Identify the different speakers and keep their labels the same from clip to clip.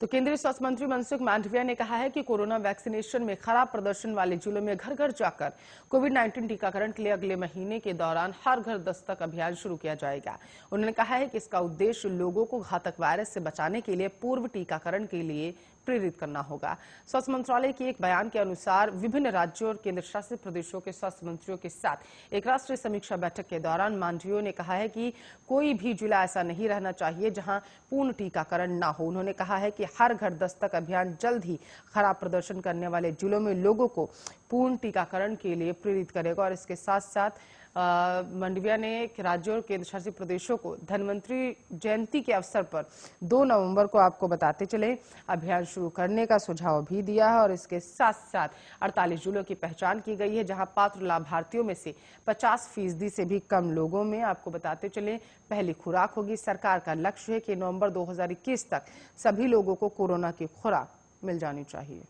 Speaker 1: तो केंद्रीय स्वास्थ्य मंत्री मनसुख मांडविया ने कहा है कि कोरोना वैक्सीनेशन में खराब प्रदर्शन वाले जिलों में घर घर जाकर कोविड 19 टीकाकरण के लिए अगले महीने के दौरान हर घर दस्तक अभियान शुरू किया जाएगा उन्होंने कहा है कि इसका उद्देश्य लोगों को घातक वायरस से बचाने के लिए पूर्व टीकाकरण के लिए प्रेरित करना होगा स्वास्थ्य मंत्रालय के एक बयान के अनुसार विभिन्न राज्यों और केंद्र शासित प्रदेशों के स्वास्थ्य मंत्रियों के साथ एक राष्ट्रीय समीक्षा बैठक के दौरान मांडवियों ने कहा है कि कोई भी जिला ऐसा नहीं रहना चाहिए जहां पूर्ण टीकाकरण न हो उन्होंने कहा है कि हर घर दस्तक अभियान जल्द ही खराब प्रदर्शन करने वाले जिलों में लोगों को पूर्ण टीकाकरण के लिए प्रेरित करेगा और इसके साथ साथ मंडविया ने राज्यों और केंद्र शासित प्रदेशों को धनवंतरी जयंती के अवसर पर 2 नवंबर को आपको बताते चले अभियान शुरू करने का सुझाव भी दिया है और इसके साथ साथ अड़तालीस जिलों की पहचान की गई है जहां पात्र लाभार्थियों में से पचास फीसदी से भी कम लोगों में आपको बताते चले पहली खुराक होगी सरकार का लक्ष्य है कि नवम्बर दो तक सभी लोगों को कोरोना की खुराक मिल जानी चाहिए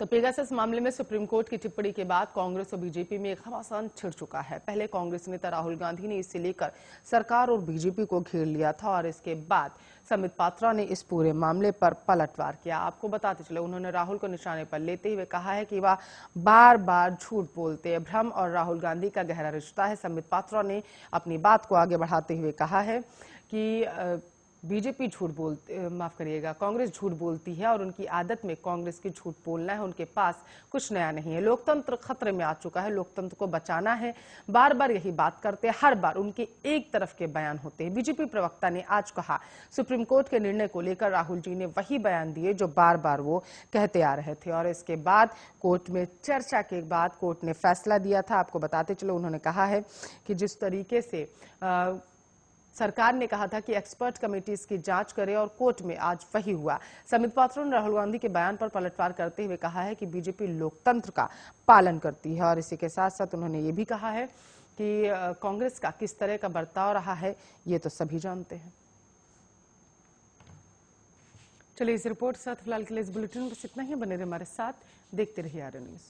Speaker 1: तो पेगासस मामले में सुप्रीम कोर्ट की टिप्पणी के बाद कांग्रेस और बीजेपी में एक घमासान छिड़ चुका है पहले कांग्रेस नेता राहुल गांधी ने इसे लेकर सरकार और बीजेपी को घेर लिया था और इसके बाद समित पात्रा ने इस पूरे मामले पर पलटवार किया आपको बताते चले उन्होंने राहुल को निशाने पर लेते हुए कहा है कि वह बार बार झूठ बोलते हैं भ्रम और राहुल गांधी का गहरा रिश्ता है समित पात्रा ने अपनी बात को आगे बढ़ाते हुए कहा है कि बीजेपी झूठ बोल माफ करिएगा कांग्रेस झूठ बोलती है और उनकी आदत में कांग्रेस की झूठ बोलना है उनके पास कुछ नया नहीं है लोकतंत्र खतरे में आ चुका है लोकतंत्र को बचाना है बार बार यही बात करते हैं हर बार उनके एक तरफ के बयान होते हैं बीजेपी प्रवक्ता ने आज कहा सुप्रीम कोर्ट के निर्णय को लेकर राहुल जी ने वही बयान दिए जो बार बार वो कहते आ रहे थे और इसके बाद कोर्ट में चर्चा के बाद कोर्ट ने फैसला दिया था आपको बताते चलो उन्होंने कहा है कि जिस तरीके से आ, सरकार ने कहा था कि एक्सपर्ट कमेटी इसकी जांच करे और कोर्ट में आज वही हुआ समित पात्रों ने राहुल गांधी के बयान पर पलटवार करते हुए कहा है कि बीजेपी लोकतंत्र का पालन करती है और इसी के साथ साथ उन्होंने ये भी कहा है कि कांग्रेस का किस तरह का बर्ताव रहा है ये तो सभी जानते हैं चलिए इस रिपोर्ट साथ फिलहाल के लिए इस बुलेटिन बस इतना ही बने रहे हमारे साथ देखते रहिए आर न्यूज